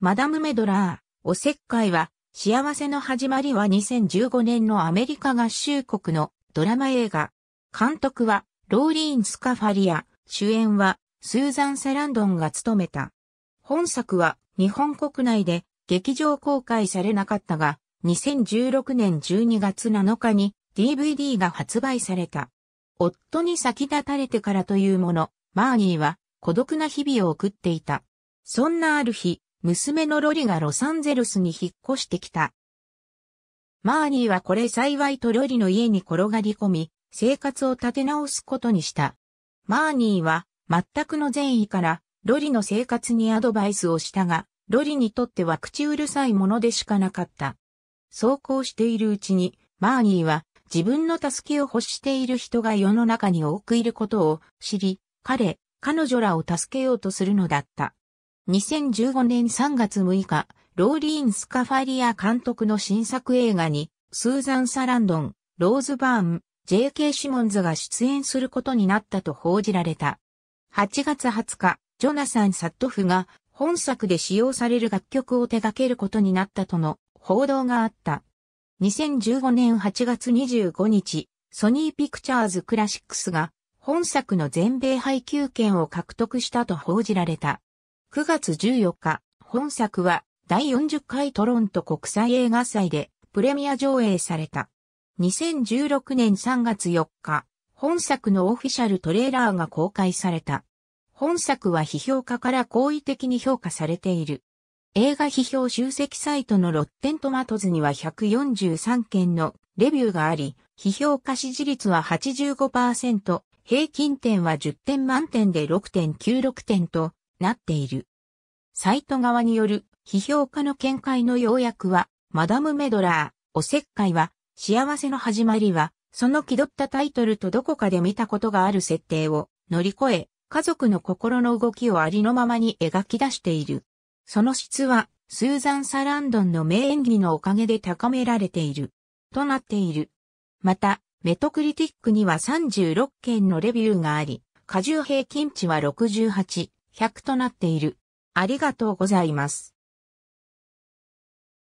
マダム・メドラー、おせっかいは、幸せの始まりは2015年のアメリカ合衆国のドラマ映画。監督は、ローリーン・スカファリア、主演は、スーザン・セランドンが務めた。本作は、日本国内で劇場公開されなかったが、2016年12月7日に DVD が発売された。夫に先立たれてからというもの、マーニーは孤独な日々を送っていた。そんなある日、娘のロリがロサンゼルスに引っ越してきた。マーニーはこれ幸いとロリの家に転がり込み、生活を立て直すことにした。マーニーは全くの善意からロリの生活にアドバイスをしたが、ロリにとっては口うるさいものでしかなかった。そうこうしているうちに、マーニーは自分の助けを欲している人が世の中に多くいることを知り、彼、彼女らを助けようとするのだった。2015年3月6日、ローリーン・スカファリア監督の新作映画に、スーザン・サランドン、ローズ・バーン、J.K. シモンズが出演することになったと報じられた。8月20日、ジョナサン・サットフが本作で使用される楽曲を手掛けることになったとの報道があった。2015年8月25日、ソニーピクチャーズクラシックスが本作の全米配給権を獲得したと報じられた。9月14日、本作は第40回トロント国際映画祭でプレミア上映された。2016年3月4日、本作のオフィシャルトレーラーが公開された。本作は批評家から好意的に評価されている。映画批評集積サイトのロッテントマトズには143件のレビューがあり、批評家支持率は85%、平均点は10点満点で6.96点となっている。サイト側による批評家の見解の要約は、マダムメドラー、おせっかいは、幸せの始まりは、その気取ったタイトルとどこかで見たことがある設定を乗り越え、家族の心の動きをありのままに描き出している。その質は、スーザン・サランドンの名演技のおかげで高められている。となっている。また、メトクリティックには36件のレビューがあり、過重平均値は68。100となっている。ありがとうございます。